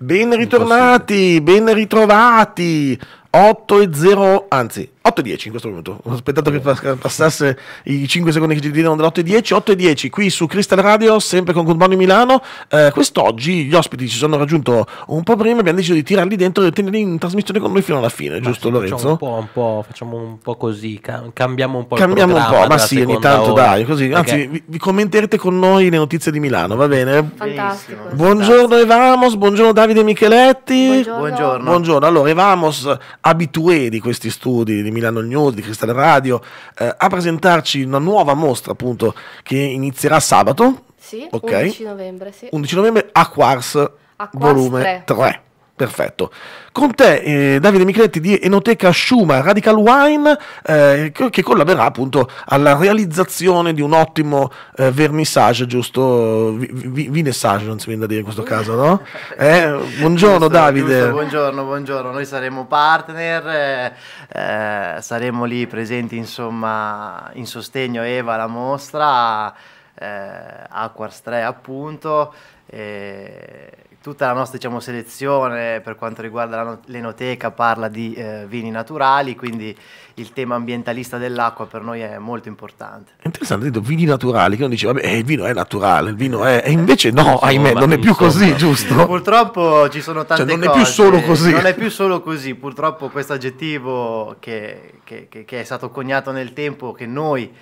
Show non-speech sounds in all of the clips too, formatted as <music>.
Ben ritornati, ben ritrovati. 8 e 0, anzi 8.10 in questo momento. Ho aspettato che passasse i 5 secondi che ci dicono dell'8.10. 8.10 qui su Crystal Radio, sempre con Good Morning Milano. Eh, quest'oggi gli ospiti ci sono raggiunto un po' prima. Abbiamo deciso di tirarli dentro e tenerli in trasmissione con noi fino alla fine, ma giusto, sì, Lorenzo? Facciamo un po', un po', facciamo un po' così, cambiamo un po'. Cambiamo un po', ma sì, ogni tanto ora. dai. Così. Anzi, okay. vi, vi, commenterete con noi le notizie di Milano, va bene? Fantastico. Buongiorno, Evamos. Buongiorno, Davide Micheletti. Buongiorno. buongiorno. buongiorno. Allora, Evamos, abitué di questi studi di Milano Milano News, di Crystal Radio, eh, a presentarci una nuova mostra appunto che inizierà sabato. Sì, okay. 11 novembre, sì. 11 novembre a Quars, a Quars volume 3. 3. Perfetto. Con te eh, Davide Micheletti di Enoteca Schuma Radical Wine eh, che collaborerà appunto alla realizzazione di un ottimo eh, vernissage, giusto? V- vinessage, non si viene da dire in questo caso, no? <laughs> Eh, buongiorno giusto, Davide. Giusto, buongiorno, buongiorno. Noi saremo partner, eh, eh, saremo lì presenti insomma in sostegno Eva la mostra, eh, Acquars 3 appunto. E tutta la nostra diciamo, selezione per quanto riguarda l'enoteca parla di eh, vini naturali, quindi il tema ambientalista dell'acqua per noi è molto importante. È interessante, detto vini naturali, che uno dice vabbè eh, il vino è naturale, il vino è... e eh, invece no, insomma, ahimè, non è più insomma. così, giusto? <laughs> Purtroppo ci sono tante cose. Cioè, non cose, è più solo così. Non è più solo così, purtroppo questo aggettivo che, che, che, che è stato coniato nel tempo, che noi...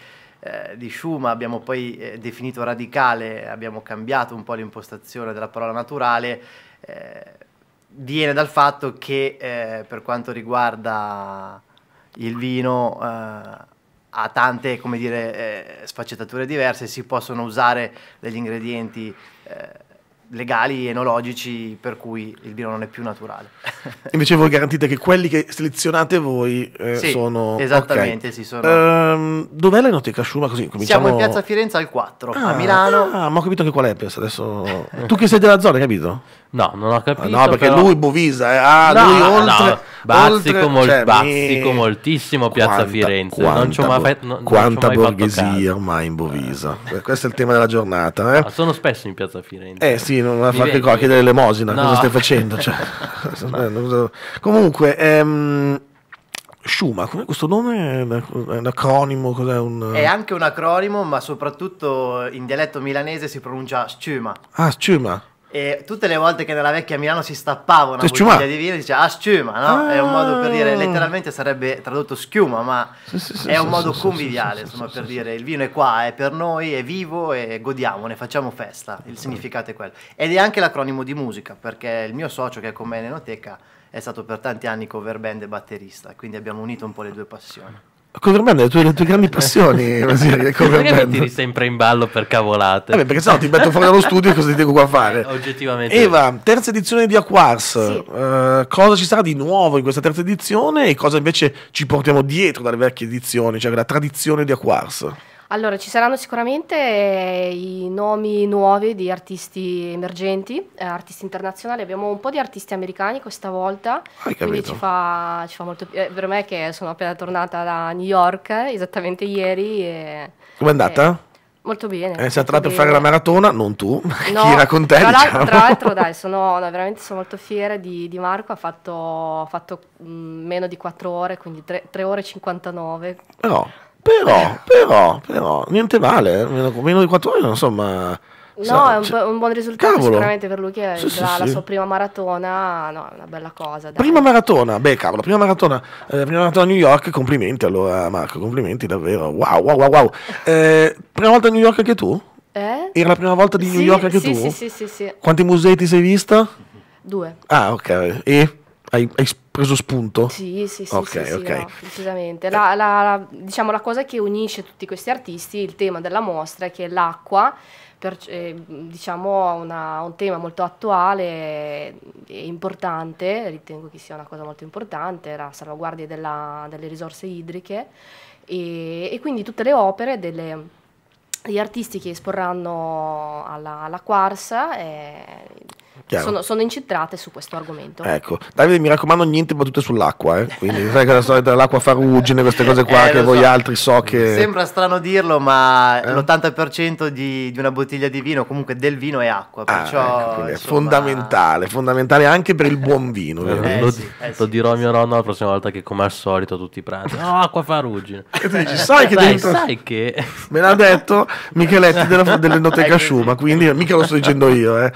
Eh, di Schuma, abbiamo poi eh, definito radicale, abbiamo cambiato un po' l'impostazione della parola naturale, eh, viene dal fatto che eh, per quanto riguarda il vino ha tante come dire, sfaccettature diverse, si possono usare degli ingredienti legali, enologici, per cui il vino non è più naturale. <laughs> Invece voi garantite che quelli che selezionate voi eh, sì, sono... Esattamente, okay. sì, sono... Ehm, dov'è l'enoteca Schuma? Così, cominciamo... Siamo in Piazza Firenze al 4, ah, a Milano. Ah, ma ho capito che qual è adesso. tu che sei della zona, hai capito? No, non ho capito. No, perché però... lui Bovisa, eh. ah, no, lui oltre, no. bazzico, oltre, mol, cioè, bazzico mi... moltissimo Piazza quanta, Firenze. Quanta, non ci ho mai, fe... non, quanta non mai borghesia eh. ormai in Bovisa. Eh. Questo è il tema della giornata. Eh. No, sono spesso in Piazza Firenze. Eh sì, non va fa che qua chiedere l'emosina, no. cosa stai facendo? Cioè, <laughs> <laughs> Comunque, ehm, Schuma, questo nome è un acronimo? Cos'è un... È anche un acronimo, ma soprattutto in dialetto milanese si pronuncia Schuma. Ah, Schuma. E tutte le volte che nella vecchia Milano si stappava una bottiglia di vino, diceva ah schiuma, no? È un modo per dire, ah. letteralmente sarebbe tradotto schiuma, ma è un modo conviviale, insomma, per dire il vino è qua, è per noi, è vivo e godiamone, facciamo festa. Il significato è quello. Ed è anche l'acronimo di musica, perché il mio socio che è con me in enoteca è stato per tanti anni cover band e batterista, quindi abbiamo unito un po' le due passioni. Cover band è la tua, le tue grandi passioni. <laughs> Perché band. tiri sempre in ballo per cavolate? Vabbè, perché sennò ti metto fuori dallo studio e cosa ti devo qua fare? <laughs> Oggettivamente. Eva, terza edizione di Aquars. Sì. Uh, cosa ci sarà di nuovo in questa terza edizione e cosa invece ci portiamo dietro dalle vecchie edizioni, cioè la tradizione di Aquars? Allora, ci saranno sicuramente eh, i nomi nuovi di artisti emergenti, eh, artisti internazionali. Abbiamo un po' di artisti americani questa volta. Hai quindi ci fa, ci fa, molto piacere. Eh, per me che sono appena tornata da New York, eh, esattamente ieri. Come è andata? Molto bene. Eh, sei andata per fare la maratona, non tu, no, <laughs> chi era con te. Tra, diciamo. tra l'altro, <laughs> dai, sono, no, veramente sono molto fiera di, di Marco. Ha fatto, ha fatto mh, mm, meno di 4 ore, quindi 3, 3 ore e 59. No. Però, però, però, niente male, meno, meno di 4 ore, insomma... No, sa, è un, cioè, un, buon risultato cavolo. sicuramente per lui che è sì, sì, la, sì. sua prima maratona, no, è una bella cosa. Dai. Prima maratona, beh cavolo, prima maratona, eh, prima maratona a New York, complimenti allora Marco, complimenti davvero, wow, wow, wow, wow. Eh, prima volta a New York anche tu? Eh? Era la prima volta di New York anche tu? Sì, sì, sì, sì. Quanti musei ti sei vista? Due. Ah, ok. E hai, hai preso spunto? Sì, sì, sì, okay, sì, sì okay. No, decisamente. La, la, la, diciamo, la cosa che unisce tutti questi artisti, il tema della mostra è che l'acqua per, eh, diciamo una, un tema molto attuale e importante, ritengo che sia una cosa molto importante, la salvaguardia della, delle risorse idriche e, e, quindi tutte le opere delle, degli artisti che esporranno alla, alla Quarsa eh, sono, sono, incitrate su questo argomento. Ecco, Davide, mi raccomando, niente battute sull'acqua. Eh? Quindi, sai che la storia dell'acqua fa ruggine, queste cose qua eh, che voi so. altri so che. Sembra strano dirlo, ma eh? l'80% di, di, una bottiglia di vino, comunque del vino, è acqua. Ah, perciò, ah, ecco, insomma... è fondamentale, fondamentale anche per il buon vino. Eh, eh, eh, lo, sì, lo dirò a mio nonno la prossima volta che, come al solito, tutti pranzo. No, acqua farugine. <laughs> E tu dici, sai che dentro... sai che. <laughs> Me l'ha detto Micheletti della, dell'Enoteca Schuma, quindi mica lo sto dicendo io.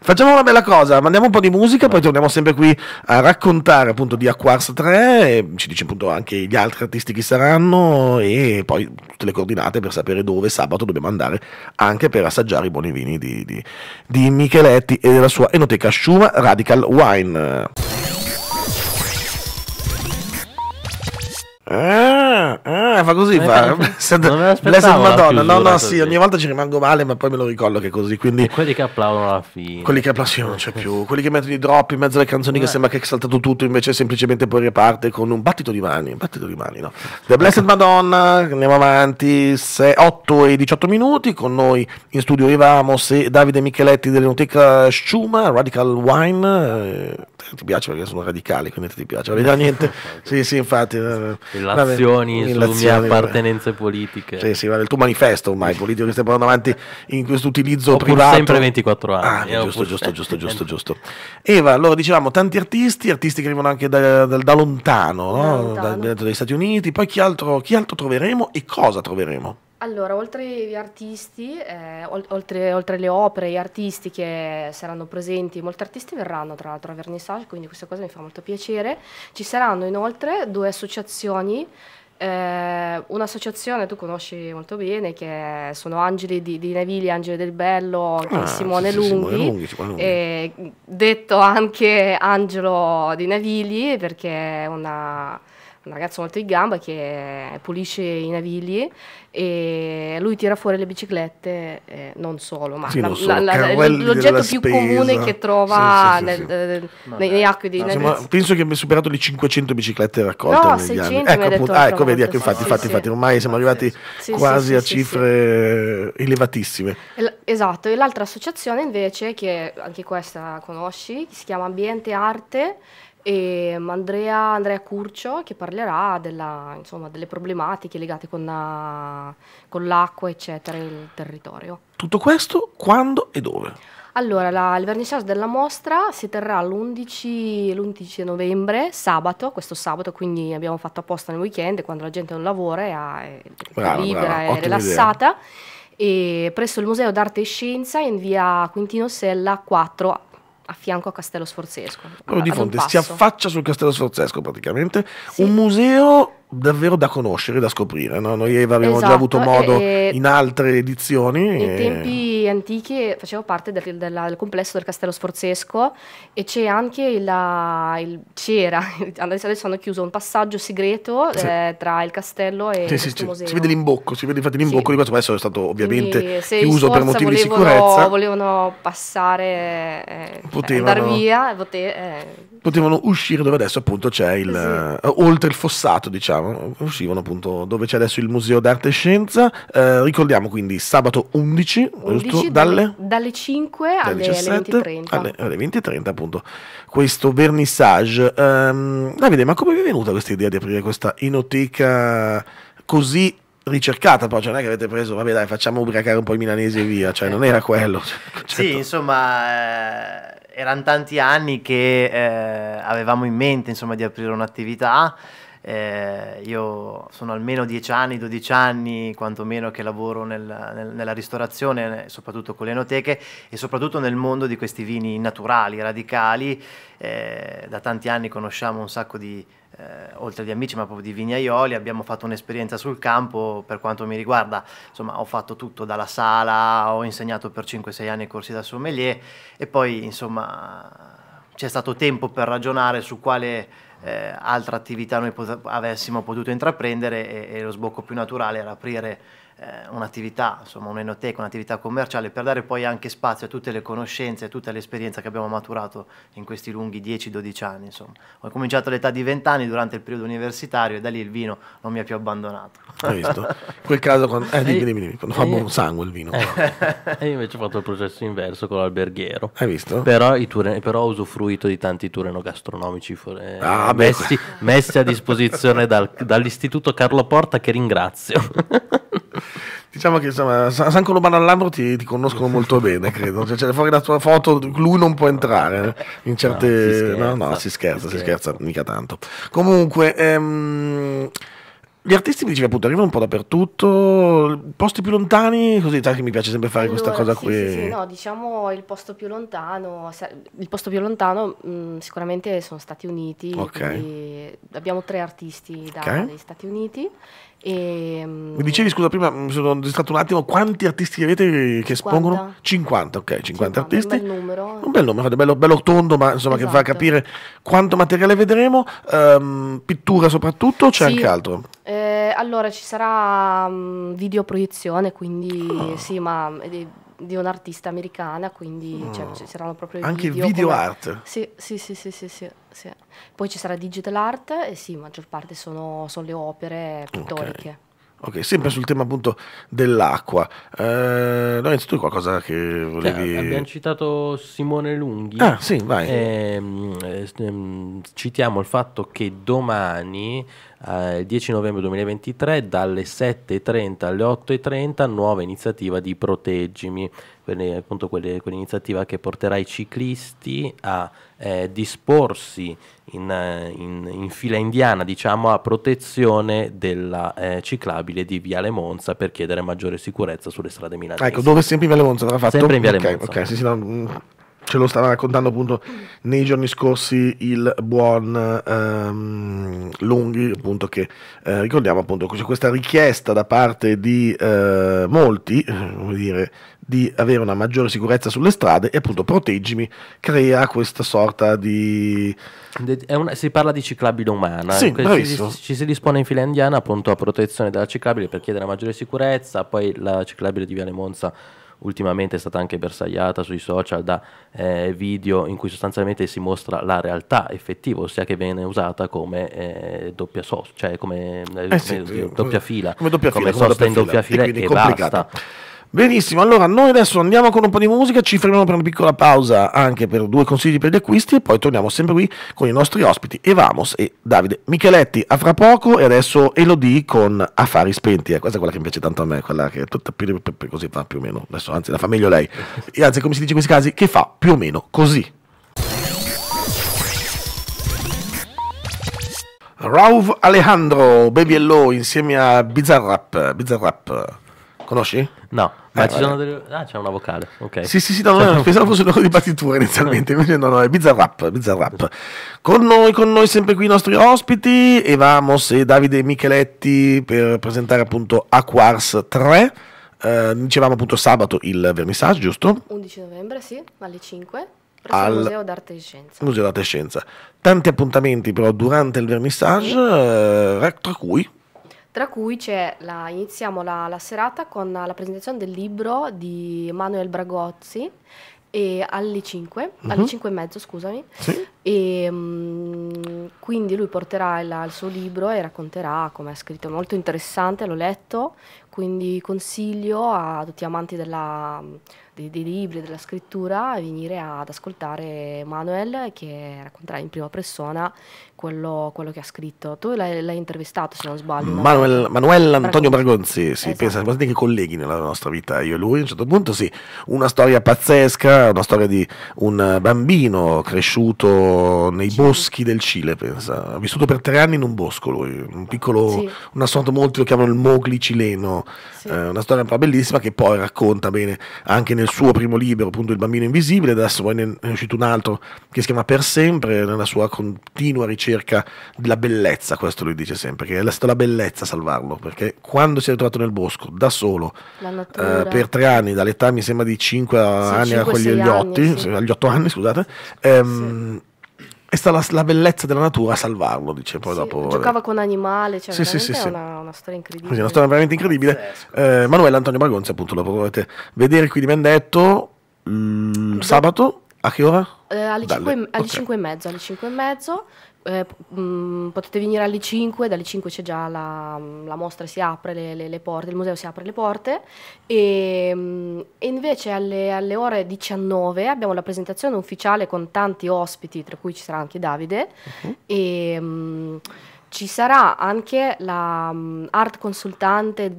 Facciamo una bella bella cosa, mandiamo un po' di musica, poi torniamo sempre qui a raccontare appunto di Aquars 3, ci dice appunto anche gli altri artisti chi saranno e poi tutte le coordinate per sapere dove sabato dobbiamo andare anche per assaggiare i buoni vini di, di, di Micheletti e della sua enoteca Shuma Radical Wine. Eh? fa così, fa. Blessed, <laughs> Blessed Madonna. No, no, sì, ogni volta ci rimango male, ma poi me lo ricordo che è così. Quindi... E quelli che applaudono alla fine. Quelli che applaudono sì, non c'è eh, più. Quelli che mettono i drop in mezzo alle canzoni Beh. che eh. sembra che è saltato tutto, invece semplicemente poi riparte con un battito di mani. Un battito di mani, no. The ecco. Blessed Madonna, andiamo avanti. 6, 8 e 18 minuti. Con noi in studio Ivamo, Davide Micheletti dell'Enoteca Schuma, Radical Wine. Eh, ti piace perché sono radicali, quindi ti piace. Vabbè, niente. <laughs> sì, sì, infatti. Eh, Relazioni vabbè, su mie appartenenze vabbè. politiche. Sì, sì, vabbè, il tuo manifesto ormai politico che stai portando avanti in questo utilizzo Oppure privato. sempre 24 anni. Ah, eh, giusto, giusto, giusto, giusto, giusto. Eva, allora dicevamo tanti artisti, artisti che arrivano anche da, da, da lontano, no? da, dagli Stati Uniti. Poi chi altro, chi altro troveremo e cosa troveremo? Allora, oltre agli artisti, eh, oltre, oltre, le opere, gli artisti che saranno presenti, molti artisti verranno tra l'altro a Vernissage, quindi questa cosa mi fa molto piacere. Ci saranno inoltre due associazioni, eh, un'associazione tu conosci molto bene che sono Angeli di, di Naviglia, Angeli del Bello, ah, Simone, sì, Lunghi, Simone Lunghi, Lunghi. Eh, detto anche Angelo di Navigli perché è una un ragazzo molto di gamba che pulisce i navigli e lui tira fuori le biciclette, eh, non solo, ma sì, so, l'oggetto più spesa. comune che trova sì, sì, nel, eh, nei acqui dei no, Penso che abbia superato le 500 biciclette raccolte no, negli 600 anni. Ecco, ah, ecco vedi, ecco, infatti, infatti, infatti, ormai siamo arrivati quasi a cifre eh, elevatissime. Esatto, e l'altra associazione invece, che anche questa conosci, si chiama Ambiente Arte e ehm, Andrea, Andrea Curcio che parlerà della, insomma, delle problematiche legate con, la, eh, con l'acqua, eccetera, il territorio. Tutto questo quando e dove? Allora, la, il vernissage della mostra si terrà l'11, novembre, sabato, questo sabato, quindi abbiamo fatto apposta nel weekend, quando la gente non lavora è, è, brava, libera, brava, è rilassata, presso il Museo d'Arte e Scienza in via Quintino Sella 4 a fianco a Castello Sforzesco. Quello di fonte si affaccia sul Castello Sforzesco praticamente, sì. un museo davvero da conoscere, da scoprire. No? Noi avevamo esatto, già avuto modo e, in altre edizioni. In e... tempi antichi facevo parte del, del, del, complesso del Castello Sforzesco e c'è anche la, uh, il, c'era, <laughs> adesso, hanno chiuso un passaggio segreto sì. eh, tra il castello e sì, il sì, museo. Si vede l'imbocco, si vede infatti l'imbocco di questo, adesso è stato ovviamente chiuso per motivi volevano, di sicurezza. volevano passare, eh, Potevano. andare via, pote- eh, potevano uscire dove adesso appunto c'è il sì. Eh, oltre il fossato diciamo uscivano appunto dove c'è adesso il museo d'arte e scienza eh, ricordiamo quindi sabato 11, 11 dalle, dalle 5 alle, alle 20.30 alle, 20.30 appunto questo vernissage um, Davide ma come vi è venuta questa idea di aprire questa inoteca così ricercata, però cioè non è che avete preso, vabbè dai, facciamo ubriacare un po' i milanesi e via, cioè non ecco. era quello. Cioè, certo. Sì, insomma, eh, erano tanti anni che eh, avevamo in mente insomma, di aprire un'attività. Eh, io sono almeno 10 anni, 12 anni, quantomeno che lavoro nel, nel, nella ristorazione, soprattutto con le enoteche e soprattutto nel mondo di questi vini naturali, radicali. Eh, da tanti anni conosciamo un sacco di, eh, oltre di amici ma proprio di vignaioli, abbiamo fatto un'esperienza sul campo per quanto mi riguarda, insomma ho fatto tutto dalla sala, ho insegnato per 5-6 anni i corsi da sommelier e poi insomma c'è stato tempo per ragionare su quale eh, altra attività noi pot avessimo potuto intraprendere e, e, lo sbocco più naturale era aprire eh, un'attività, insomma un'enoteca, un'attività commerciale per dare poi anche spazio a tutte le conoscenze e tutta l'esperienza che abbiamo maturato in questi lunghi 10-12 anni. Insomma. Ho cominciato all'età di 20 anni durante il periodo universitario e da lì il vino non mi ha più abbandonato. Hai visto? In <laughs> quel caso quando... Eh, dimmi, dimmi, dimmi, quando fa buon sangue il vino. Eh. e io invece ho fatto il processo inverso con l'alberghiero. Hai visto? Però, i ture... però ho usufruito di tanti tour gastronomici. For... Ah, ah, messi, <laughs> messi, a disposizione dal, dall'istituto Carlo Porta che ringrazio. <laughs> Diciamo che insomma, San Colomano all'Ambro ti, ti, conoscono molto bene, credo. Cioè, cioè, fuori la tua foto, lui non può entrare eh, in certe. No, si scherza, no, no, si, scherza si scherza, si scherza, mica tanto. Comunque, ehm, gli artisti mi dicevi appunto arrivano un po' dappertutto, posti più lontani, così sai che mi piace sempre fare allora, questa cosa sì, qui. Sì, sì, no, diciamo il posto più lontano, il posto più lontano mh, mm, sicuramente sono Stati Uniti, okay. abbiamo tre artisti da, okay. dagli Stati Uniti. E, mm, mi dicevi scusa prima, mi sono distratto un attimo, quanti artisti avete che 50. espongono? 50, ok, 50, 50 artisti. Un bel numero. Un bel numero, bello, bello tondo, ma insomma esatto. che fa esatto. capire quanto materiale vedremo, um, pittura soprattutto o c'è sì, anche altro? Eh, allora ci sarà um, videoproiezione, quindi oh. sì, ma eh, di, di un'artista americana, quindi oh. cioè, ci saranno proprio Anche video, video come... art? Sì sì, sì sì sì, sì, sì, Poi ci sarà digital art e sì, maggior parte sono, sono le opere pittoriche. Okay. Ok, sempre sul tema appunto dell'acqua. Eh, Lorenzo, tu qualcosa che volevi... Cioè, abbiamo citato Simone Lunghi. Ah, sì, vai. Eh, citiamo il fatto che domani eh, 10 novembre 2023 dalle 7.30 alle 8.30 nuova iniziativa di Proteggimi, quelle, appunto quelle, quell'iniziativa che porterà i ciclisti a eh, disporsi in, eh, in, in, fila indiana diciamo a protezione della eh, ciclabile di Viale Monza per chiedere maggiore sicurezza sulle strade milanesi. Ecco, dove sempre in Viale Monza fatto? Sempre in Viale okay, Monza. Ok, sì, sì, no, mm ce lo stava raccontando appunto nei giorni scorsi il buon ehm, Lunghi, appunto che eh, ricordiamo appunto c'è questa richiesta da parte di eh, molti, come eh, dire, di avere una maggiore sicurezza sulle strade e appunto proteggimi crea questa sorta di... Una, si parla di ciclabile umana, sì, eh, ci, ci, si dispone in fila indiana appunto a protezione della ciclabile per chiedere maggiore sicurezza, poi la ciclabile di Viale Monza ultimamente è stata anche bersagliata sui social da eh, video in cui sostanzialmente si mostra la realtà effettiva, ossia che viene usata come eh, doppia sosta, cioè come, eh, eh come, sì, doppia fila, come doppia come fila, come doppia in doppia fila e, e basta. Benissimo, allora noi adesso andiamo con un po' di musica, ci fermiamo per una piccola pausa anche per due consigli per gli acquisti e poi torniamo sempre qui con i nostri ospiti Evamos e Davide Micheletti. A fra poco e adesso Elodie con Affari Spenti, eh, questa è quella che mi piace tanto a me, quella che è tutta più, così fa più o meno, adesso anzi la fa meglio lei, e anzi come si dice in questi casi, che fa più o meno così. Rauf Alejandro, Baby Hello insieme a Bizarrap, Bizarrap. Conosci? No, eh, ma eh, ci sono delle... Ah, c'è una vocale, ok. Sì, sì, sì, no, no, pensavo fosse un di battitura inizialmente, <laughs> invece no, no, è Bizarre Rap, Bizarre Rap. Con noi, con noi sempre qui i nostri ospiti, Evamos e Davide Micheletti per presentare appunto Aquars 3. Eh, dicevamo appunto sabato il vernissage, giusto? 11 novembre, sì, alle 5 al Museo d'Arte e Scienza. Museo d'Arte e Scienza. Tanti appuntamenti però durante il vernissage, eh, tra cui tra cui c'è la, iniziamo la, la serata con la presentazione del libro di Manuel Bragozzi e alle 5, uh -huh. alle 5 mhm. e mezzo scusami, sì. e, um, quindi lui porterà il, il suo libro e racconterà come ha scritto, molto interessante, l'ho letto, quindi consiglio a tutti gli amanti della, dei, dei, libri, della scrittura, di venire ad ascoltare Manuel che racconterà in prima persona quello, quello, che ha scritto. Tu l'hai, l'hai intervistato, se non sbaglio. Manuel, Manuel Antonio Bragonzi, sì, esatto. pensa, guardate che colleghi nella nostra vita, io e lui, a un certo punto sì, una storia pazzesca, una storia di un bambino cresciuto nei Cile. boschi del Cile, pensa. Ha vissuto per tre anni in un bosco lui, un piccolo, sì. una sorta, molti lo chiamano il Mogli cileno, sì. eh, una storia un po' bellissima che poi racconta bene anche nel suo primo libro, appunto Il bambino invisibile, adesso poi ne è uscito un altro che si chiama Per sempre, nella sua continua ricerca ricerca della bellezza, questo lui dice sempre, che è stata la bellezza a salvarlo, perché quando si è ritrovato nel bosco da solo eh, per tre anni, dall'età mi sembra di 5 sì, anni 5, a quegli otti, sì. agli 8 anni, scusate, ehm, sì. è stata la, la, bellezza della natura a salvarlo, dice poi dopo. Giocava con animali, cioè sì, sì, è una, una, storia incredibile. Sì, una storia veramente incredibile. Eh, Manuel Antonio Bargonzi, appunto, lo potete vedere qui di Vendetto mh, sabato. A che ora? Eh, alle, 5, alle okay. e mezzo, alle 5 e mezzo eh, mh, mm, potete venire alle 5, dalle 5 c'è già la, la mostra, si apre le, le, le, porte, il museo si apre le porte e, mh, mm, e invece alle, alle, ore 19 abbiamo la presentazione ufficiale con tanti ospiti, tra cui ci sarà anche Davide. Uh -huh. e, mh, mm, ci sarà anche la um, art consultante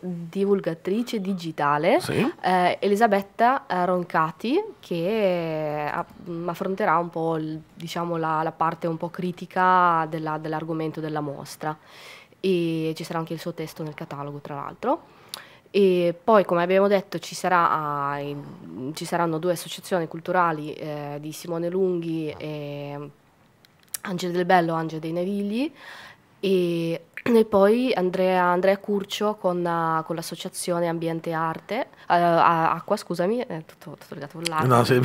divulgatrice digitale sì. eh, Elisabetta eh, Roncati che ah, mm, affronterà un po' il, diciamo, la, la, parte un po' critica della, dell'argomento della mostra e ci sarà anche il suo testo nel catalogo tra l'altro. E poi, come abbiamo detto, ci, sarà, ah, ci saranno due associazioni culturali eh, di Simone Lunghi e Angelo del Bello, Angelo dei Navigli e, e poi Andrea, Andrea Curcio con, eh, con, l'associazione Ambiente Arte, uh, Acqua scusami, è eh, tutto, tutto legato con l'acqua. No, sì,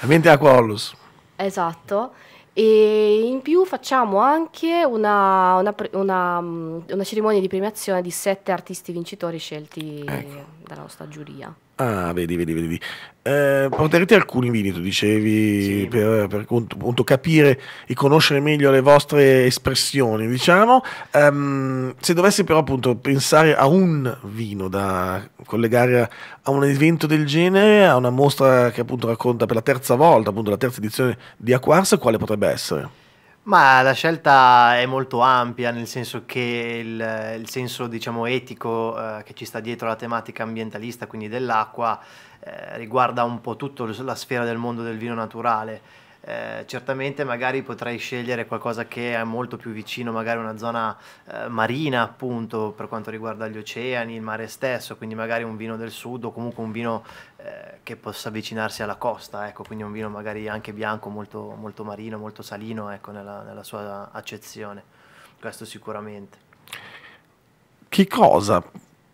ambiente Acqua Ollus. Esatto. E in più facciamo anche una, una, una, mm, una, cerimonia di premiazione di sette artisti vincitori scelti ecco. dalla nostra giuria. Ah, vedi, vedi, vedi. Eh, porterete alcuni vini, tu dicevi, sì. per, per appunto, capire e conoscere meglio le vostre espressioni, diciamo. Um, se dovessi però appunto pensare a un vino da collegare a, a, un evento del genere, a una mostra che appunto racconta per la terza volta, appunto la terza edizione di Aquars, quale potrebbe essere? Ma la scelta è molto ampia, nel senso che il, il senso diciamo, etico eh, che ci sta dietro la tematica ambientalista, quindi dell'acqua, eh, riguarda un po' tutta la sfera del mondo del vino naturale eh, certamente magari potrai scegliere qualcosa che è molto più vicino, magari una zona eh, marina appunto per quanto riguarda gli oceani, il mare stesso, quindi magari un vino del sud o comunque un vino eh, che possa avvicinarsi alla costa, ecco, quindi un vino magari anche bianco, molto, molto marino, molto salino ecco, nella, nella sua accezione, questo sicuramente. Che cosa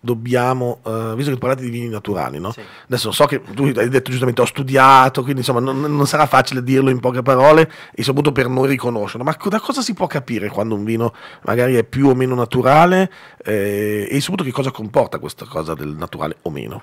dobbiamo, uh, visto che parlate di vini naturali, no? sì. adesso so che tu hai detto giustamente ho studiato, quindi insomma non, non, sarà facile dirlo in poche parole e soprattutto per non riconoscerlo, ma da cosa si può capire quando un vino magari è più o meno naturale eh, e soprattutto che cosa comporta questa cosa del naturale o meno?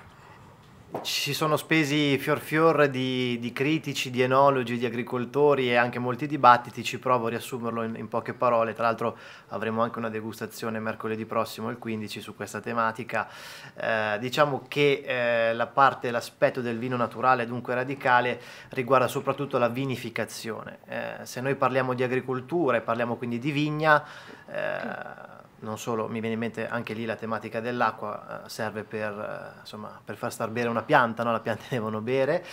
ci sono spesi fior fior di, di, critici, di enologi, di agricoltori e anche molti dibattiti, ci provo a riassumerlo in, in, poche parole, tra l'altro avremo anche una degustazione mercoledì prossimo, il 15, su questa tematica. Eh, diciamo che eh, la parte, l'aspetto del vino naturale, dunque radicale, riguarda soprattutto la vinificazione. Eh, se noi parliamo di agricoltura e parliamo quindi di vigna, eh, non solo, mi viene in mente anche lì la tematica dell'acqua, eh, serve per, eh, insomma, per, far star bene una pianta, no? la pianta <laughs> devono bere.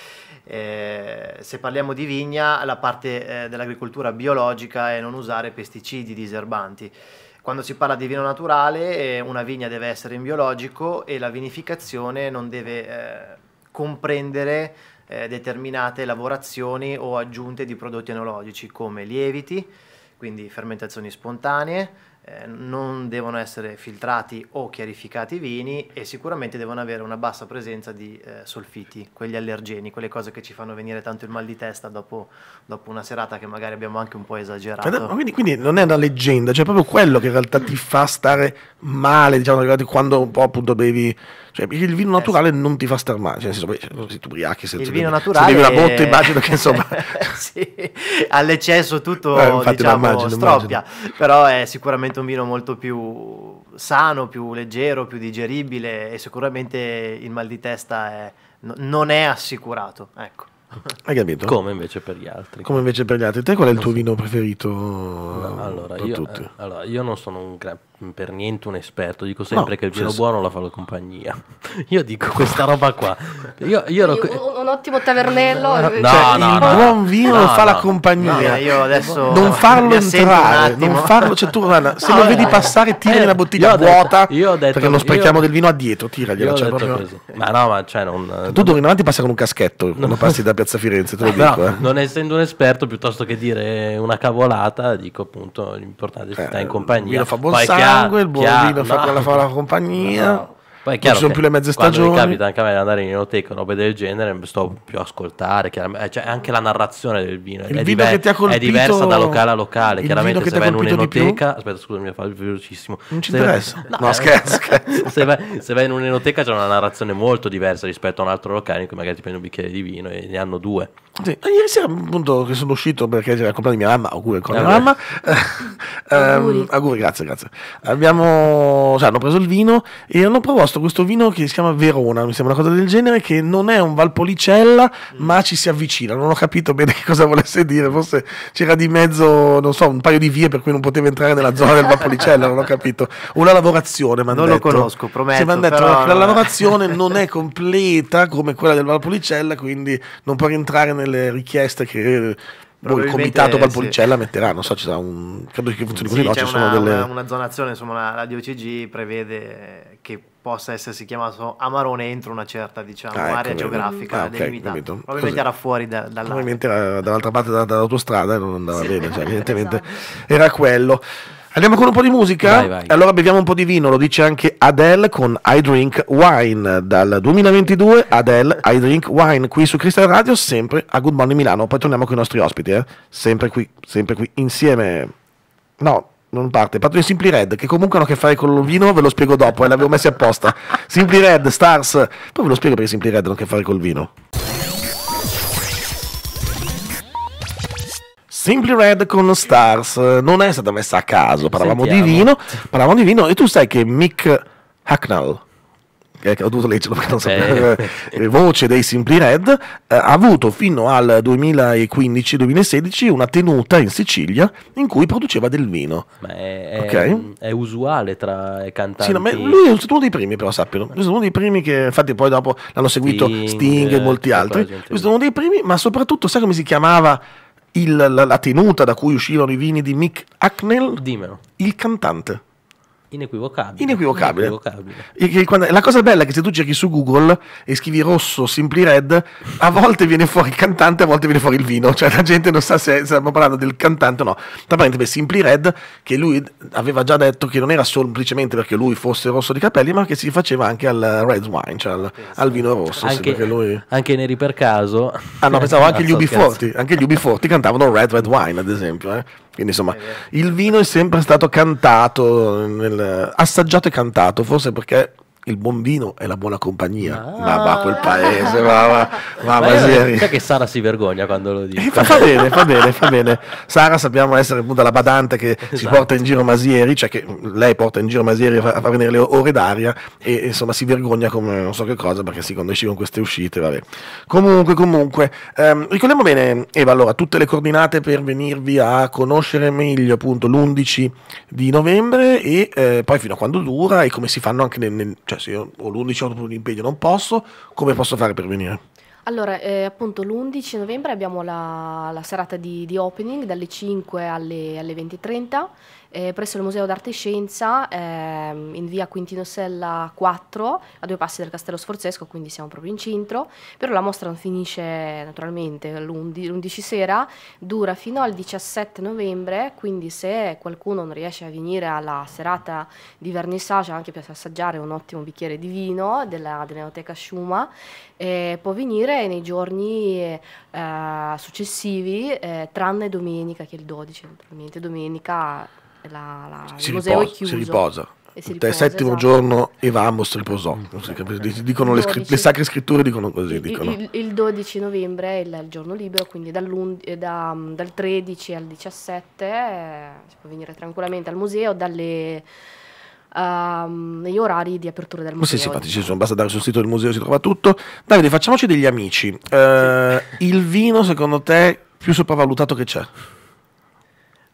Eh, se parliamo di vigna, la parte eh, dell'agricoltura biologica è non usare pesticidi, diserbanti. Quando si parla di vino naturale, eh, una vigna deve essere in biologico e la vinificazione non deve eh, comprendere determinate lavorazioni o aggiunte di prodotti enologici come lieviti, quindi fermentazioni spontanee, eh, non devono essere filtrati o chiarificati i vini e sicuramente devono avere una bassa presenza di eh, solfiti, quegli allergeni, quelle cose che ci fanno venire tanto il mal di testa dopo, dopo una serata che magari abbiamo anche un po' esagerato. Quindi, quindi, non è una leggenda, cioè proprio quello che in realtà ti fa stare male, diciamo, quando un po' appunto bevi cioè, il vino eh, naturale eh, non ti fa star male, cioè, insomma, se tu ubriachi, se, il se vino naturale... se devi una botte immagino che insomma... <laughs> sì, all'eccesso tutto eh, diciamo, immagino, stroppia, immagino. però è sicuramente un vino molto più sano, più leggero, più digeribile e sicuramente il mal di testa è, non è assicurato, ecco. Hai capito? Come invece per gli altri. Come invece per gli altri. Te qual è il tuo vino preferito? No, allora, io, eh, allora, io non sono un gran per niente un esperto, dico sempre no, che il vino buono so. la fa la compagnia. <laughs> Io dico questa roba qua. Io, io ero... un, un, ottimo tavernello. Eh, no, cioè, no, il no, buon vino lo fa la compagnia. io cioè, adesso boh, non farlo entrare, non farlo, cioè tu guarda, se <laughs> lo eh, vedi eh. passare tira eh, la bottiglia vuota, detto, detto, perché lo sprechiamo io, del vino a dietro, tiragliela, cioè, proprio... Ma no, ma cioè non, Tu dove in avanti passa con un caschetto quando passi da Piazza Firenze, te lo <laughs> dico, eh. Non essendo un esperto piuttosto che dire una cavolata, dico appunto l'importante è che stai in compagnia. Poi è sangue, il buon vino fa quella fa la compagnia. No. Poi è chiaro non ci sono più le mezze stagioni. Mi capita anche a me di andare in enoteca, robe del genere, sto più a ascoltare. Eh, cioè, anche la narrazione del vino, il è, vino diver- che ti ha colpito... è diversa da locale a locale. Il chiaramente, se vai in un'enoteca, aspetta, scusami, fa velocissimo. Non ci se interessa. Vai... <laughs> No, no eh, scherzo. <laughs> scherzo. se, vai, se vai in un'enoteca, c'è una narrazione molto diversa rispetto a un altro locale in cui magari ti prendi un bicchiere di vino e ne hanno due. Sì. Eh, ieri sera, appunto, che sono uscito perché era il compleanno di mia mamma. Auguri ancora mia mamma. <laughs> Ehm, auguri. auguri, grazie, grazie. Abbiamo, cioè, hanno preso il vino e hanno proposto proposto questo vino che si chiama Verona, mi sembra una cosa del genere, che non è un Valpolicella, mm. ma ci si avvicina. Non ho capito bene <laughs> che cosa volesse dire, forse c'era di mezzo, non so, un paio di vie per cui non poteva entrare nella zona del Valpolicella, non ho capito. Una lavorazione, ma non detto. lo conosco, prometto. Sì, detto, però... la lavorazione <laughs> non è completa come quella del Valpolicella, quindi non può rientrare nelle richieste che eh, il comitato Valpolicella sì. metterà, non so, ci sarà un... credo che funzioni così, no, c'è ci una, sono delle... una, una zonazione, insomma la, la DOCG prevede possa essersi chiamato Amarone entro una certa diciamo, ah, area ecco, geografica ah, okay, delimitata. Probabilmente Così. era fuori da, dall'area. Probabilmente era dall'altra parte da, dall'autostrada e non andava sì. bene, cioè, evidentemente <laughs> esatto. era quello. Andiamo con un po' di musica? Vai, vai. Allora beviamo un po' di vino, lo dice anche Adele con I Drink Wine. Dal 2022 Adele I Drink Wine qui su Crystal Radio, sempre a Good Morning Milano. Poi torniamo con i nostri ospiti, eh? sempre qui, sempre qui insieme. No, non parte. Parto di Simply Red, che comunque hanno a che fare con l'ovino, ve lo spiego dopo, eh, l'avevo messi apposta. Simply Red, Stars, poi ve lo spiego perché Simply Red hanno a che fare col vino. Simply Red con Stars, non è stata messa a caso, parlavamo Sentiamo. di vino, parlavamo di vino, e tu sai che Mick Hacknell che ho dovuto leggere perché non sapevo, eh. <laughs> eh. voce dei Simply Red, eh, ha avuto fino al 2015-2016 una tenuta in Sicilia in cui produceva del vino. Ma è, okay? è, è usuale tra i cantanti. Sì, no, lui è stato uno dei primi, però sappiano. Lui è stato uno dei primi che, infatti, poi dopo l'hanno seguito Sting, Sting e molti eh, altri. Lui è stato uno dei primi, ma soprattutto, sai come si chiamava? Il, la, la tenuta da cui uscivano i vini di Mick Hacknell? Dimmelo. Il cantante. Inequivocabile. Inequivocabile. Inequivocabile. la cosa bella è che se tu cerchi su Google e scrivi rosso, Simply Red, a volte viene fuori il cantante, a volte viene fuori il vino. Cioè la gente non sa se stiamo parlando del cantante o no. Tra parentesi, Simply Red, che lui aveva già detto che non era semplicemente perché lui fosse rosso di capelli, ma che si faceva anche al red wine, cioè al, al vino rosso. Anche, sì, lui... anche Neri per caso. Ah no, pensavo anche, cazzo, gli cazzo. <laughs> anche gli ubiforti. Anche gli ubiforti cantavano red red wine, ad esempio. Eh. Quindi insomma, eh, eh. il vino è sempre stato cantato, nel, assaggiato e cantato, forse perché il buon vino e la buona compagnia. Ah. Ma va quel paese, ma va. Ma, ma, ma sai che Sara si vergogna quando lo dice. Eh, fa, fa bene, fa <laughs> bene, fa bene. Sara sappiamo essere appunto la badante che esatto. si porta in giro Masieri, cioè che lei porta in giro Masieri a far venire le ore d'aria e insomma si vergogna come non so che cosa perché si sì, quando esci con queste uscite, vabbè. Comunque, comunque, ehm, ricordiamo bene Eva, allora tutte le coordinate per venirvi a conoscere meglio appunto l'11 di novembre e eh, poi fino a quando dura e come si fanno anche nel, nel cioè, cioè se io ho l'11 ottobre un impegno non posso, come posso fare per venire? Allora, eh, appunto l'11 novembre abbiamo la, la serata di, di, opening dalle 5 alle, alle 20.30 eh, presso il Museo d'Arte e Scienza ehm, in via Quintino Sella 4, a due passi dal Castello Sforzesco, quindi siamo proprio in centro, però la mostra non finisce naturalmente l'11 sera, dura fino al 17 novembre, quindi se qualcuno non riesce a venire alla serata di vernissage anche per assaggiare un ottimo bicchiere di vino della, dell'Enoteca Schuma, eh, può venire nei giorni eh, successivi, eh, tranne domenica che è il 12 naturalmente, domenica la, la, si il museo riposa, è chiuso. Si riposa. si riposa, il settimo esatto. giorno Evamos riposò. Dicono le, scr- le, sacre scritture dicono così. Il, dicono. il, il 12 novembre è il, il giorno libero, quindi eh, da, mm, dal 13 al 17 eh, si può venire tranquillamente al museo dalle ehm, negli orari di apertura del museo. Sì, sì, sono, basta andare sul sito del museo, si trova tutto. Davide, facciamoci degli amici. Eh, il vino, secondo te, più sopravvalutato che c'è?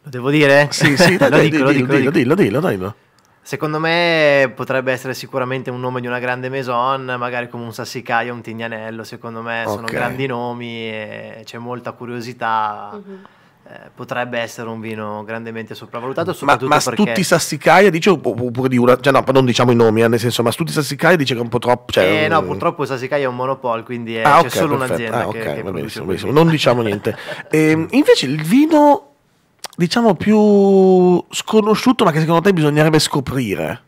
Lo devo dire? Sì, sì, <laughs> lo, dico, dillo, dillo, dillo, Secondo me potrebbe essere sicuramente un nome di una grande maison, magari come un Sassicaia o un Tignanello, secondo me sono grandi nomi e c'è molta curiosità. Mm-hmm. Eh, potrebbe essere un vino grandemente sopravvalutato ma, ma perché... tutti Sassicaia dice oppure di una cioè no non diciamo i nomi eh, nel senso ma tutti Sassicaia dice che è un po' troppo cioè, eh, no mm. purtroppo Sassicaia è un monopol quindi è, ah, okay, c'è solo perfetto. un'azienda ah, ok, che, che benissimo, benissimo. non diciamo niente <laughs> e, ehm, invece il vino diciamo più sconosciuto, ma che secondo te bisognerebbe scoprire?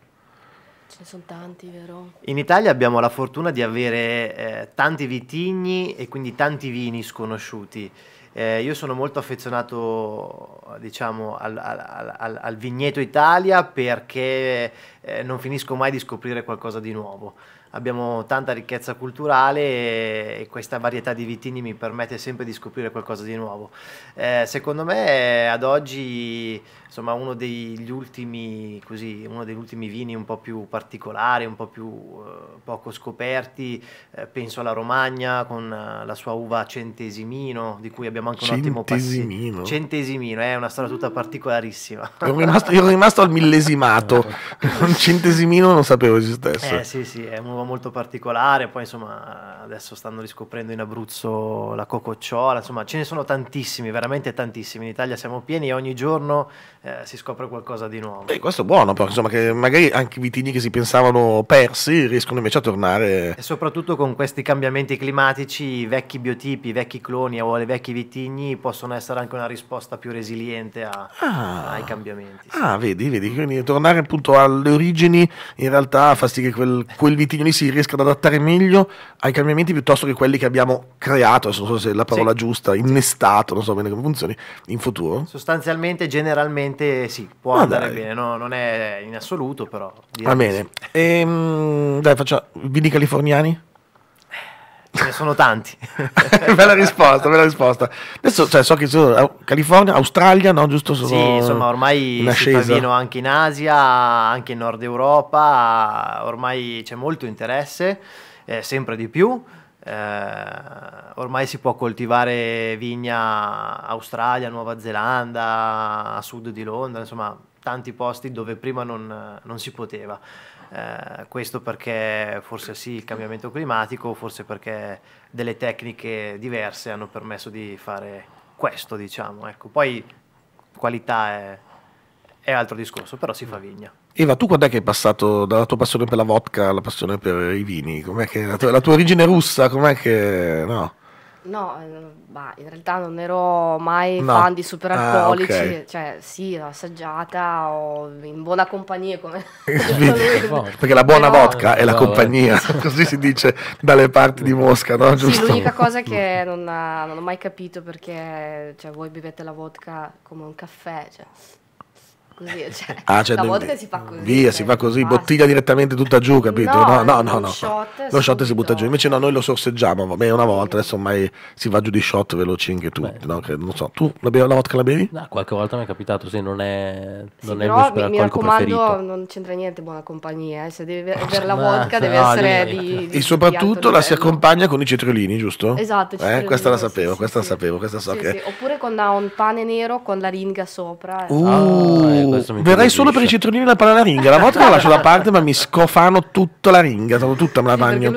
Ce ne sono tanti, vero? In Italia abbiamo la fortuna di avere eh, tanti vitigni e quindi tanti vini sconosciuti. Eh, io sono molto affezionato diciamo, al, al, al, al, vigneto Italia perché eh, non finisco mai di scoprire qualcosa di nuovo. Abbiamo tanta ricchezza culturale e, e questa varietà di vitini mi permette sempre di scoprire qualcosa di nuovo. Eh, secondo me ad oggi insomma, uno, degli ultimi, così, uno degli ultimi vini un po' più particolari, un po' più eh, poco scoperti, eh, penso alla Romagna con la sua uva centesimino di cui abbiamo anche un ottimo passaggio. Centesimino, è una storia tutta particolarissima. Ero rimasto, ero rimasto al millesimato. <laughs> centesimino non sapevo esistesse. Eh sì, sì, è un uomo molto particolare, poi insomma adesso stanno riscoprendo in Abruzzo la cococciola, insomma ce ne sono tantissimi, veramente tantissimi, in Italia siamo pieni e ogni giorno eh, si scopre qualcosa di nuovo. E questo è buono, però insomma che magari anche i vitigni che si pensavano persi riescono invece a tornare. E soprattutto con questi cambiamenti climatici i vecchi biotipi, i vecchi cloni o i vecchi vitigni possono essere anche una risposta più resiliente a, ah. ai cambiamenti. Sì. Ah, vedi, vedi, quindi tornare appunto all'origine origini in realtà fa sì che quel, quel vitigno lì si riesca ad adattare meglio ai cambiamenti piuttosto che quelli che abbiamo creato, non so se è la parola sì. giusta, innestato, non so bene come funzioni, in futuro. Sostanzialmente, generalmente sì, può Ma andare dai. bene, no, non è in assoluto però. Va bene, sì. ehm, dai facciamo, vini californiani? Ce ne sono tanti. <laughs> bella risposta, bella risposta. Adesso cioè, so che sono California, Australia, no? Giusto? Sono sì, insomma, ormai in si fa anche in Asia, anche in Nord Europa, ormai c'è molto interesse, eh, sempre di più. Eh, ormai si può coltivare vigna Australia, Nuova Zelanda, a sud di Londra, insomma tanti posti dove prima non, non si poteva. Eh, questo perché forse sì il cambiamento climatico, forse perché delle tecniche diverse hanno permesso di fare questo, diciamo. Ecco. Poi qualità è, è altro discorso, però si fa vigna. Eva, tu quando è che hai passato dalla tua passione per la vodka alla passione per i vini? Com'è che la tua, la tua origine russa, com'è che... no? No, ma eh, in realtà non ero mai no. fan di superalcolici, ah, okay. cioè sì, l'ho assaggiata ho in buona compagnia come... <laughs> <laughs> Perché la buona Però... vodka è la no, compagnia, <laughs> così si dice dalle parti di Mosca, no? Giusto? Sì, l'unica cosa che non, ha, non ho mai capito perché cioè, voi bevete la vodka come un caffè, cioè, così. Cioè, <laughs> ah, cioè, la vodka si fa così. Via, si cioè, fa così, basta. bottiglia direttamente tutta giù, capito? No, no, eh, no. no, no. Shot lo shot si butta giù. Invece no, noi lo sorseggiamo, va bene, una volta, adesso ormai si va giù di shot veloci anche tu. No, che, non so, tu la, bevi la vodka la bevi? No, qualche volta mi è capitato, se non è... Sì, non però è però mi, raccomando, preferito. non c'entra niente buona compagnia, eh. se deve avere ah, la vodka deve essere <laughs> di, E soprattutto la si eh, accompagna con i cetriolini, giusto? Esatto, eh? Questa la sapevo, questa la sapevo, questa so che... Oppure con un pane nero con la ringa sopra. Eh. Uh, ah, ecco verrei solo per i citronini e la ringa. La vodka la lascio da parte, ma mi scofano tutta la ringa. Sono Tutta me la bagno.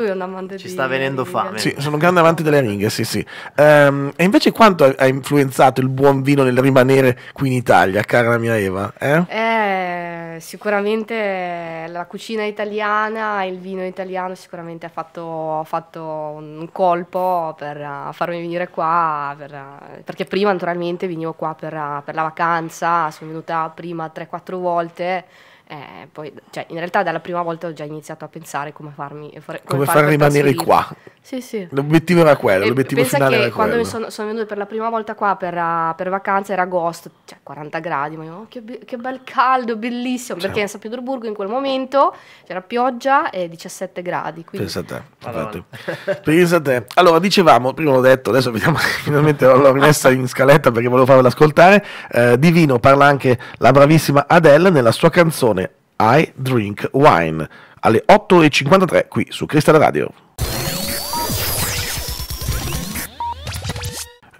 Sì, Ci sta venendo fame. Sì, sono un grande amante delle ringhe. Sì, sì. Um, e invece, quanto ha influenzato il buon vino nel rimanere qui in Italia, cara mia Eva? Eh? Eh, sicuramente la cucina italiana, il vino italiano, sicuramente ha fatto, ha fatto un colpo per eh, farmi venire qua. Per, eh, perché prima, naturalmente, venivo qua per, eh, per la vacanza. Sono venuta prima prima 3-4 volte eh, poi, cioè, in realtà dalla prima volta ho già iniziato a pensare come farmi fare, come, come farmi rimanere qua. Sì, sì. L'obiettivo era quello, e l'obiettivo finale era quando quello. Quando sono, sono venuto per la prima volta qua per, eh, per vacanza era agosto, cioè 40 gradi, ma io, oh, che, che, bel caldo, bellissimo, cioè. perché in San Pietroburgo in quel momento c'era pioggia e 17 gradi. Quindi... Pensa a te, Pensa a te. Allora, dicevamo, prima l'ho detto, adesso vediamo, <laughs> finalmente l'ho rimessa in scaletta perché volevo farvela ascoltare, eh, Divino parla anche la bravissima Adele nella sua canzone i Drink Wine alle 8.53 qui su Crystal Radio.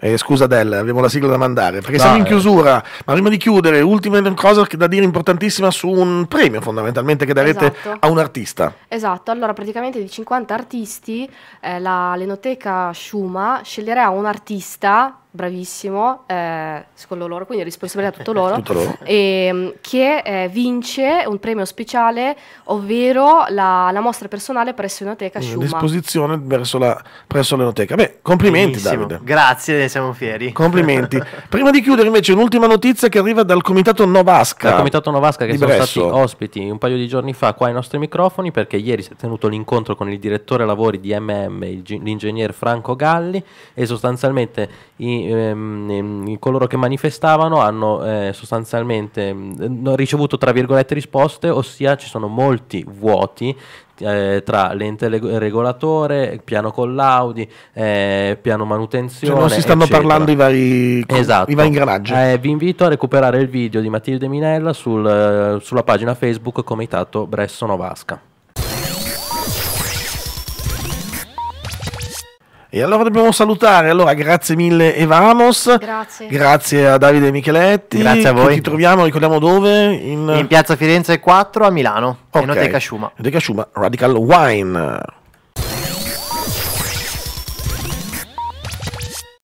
Eh, scusa Del, abbiamo la sigla da mandare perché Dai. siamo in chiusura, ma prima di chiudere, ultima cosa da dire importantissima su un premio fondamentalmente che darete esatto. a un artista. Esatto, allora praticamente di 50 artisti eh, la Lenoteca Schuma sceglierà un artista bravissimo, eh, secondo loro, quindi responsabilità tutto loro, <laughs> tutto loro. E, mm, che eh, vince un premio speciale, ovvero la, la mostra personale presso l'Enoteca mm, Sciuma. L'esposizione presso, la, presso l'Enoteca. Beh, complimenti Benissimo. Davide. Grazie, siamo fieri. Complimenti. <laughs> Prima di chiudere invece un'ultima notizia che arriva dal Comitato Novasca. Dal Comitato Novasca che sono stati ospiti un paio di giorni fa qua ai nostri microfoni perché ieri si è tenuto l'incontro con il direttore lavori di MM, l'ingegner Franco Galli e sostanzialmente... I, ehm, ehm coloro che manifestavano hanno eh, sostanzialmente mh, mm, ricevuto tra virgolette risposte, ossia ci sono molti vuoti eh, tra l'ente regolatore, piano collaudi, eh, piano manutenzione. Cioè non si stanno eccetera. parlando i vari, esatto. i vari ingranaggi. Eh, vi invito a recuperare il video di Matilde Minella sul, eh, sulla pagina Facebook Comitato Bresso Novasca. E allora dobbiamo salutare. Allora, grazie mille e vamos. Grazie. Grazie a Davide Micheletti. Grazie a voi. Ci troviamo, ricordiamo dove? In, in Piazza Firenze 4 a Milano, okay. Enoteca Schuma. Enoteca Schuma, Radical Wine.